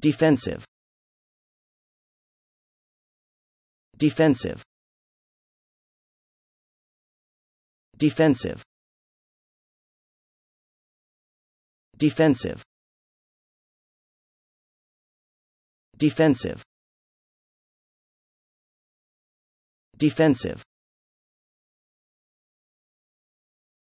Defensive. Defensive. Defensive. Defensive. Defensive. Defensive.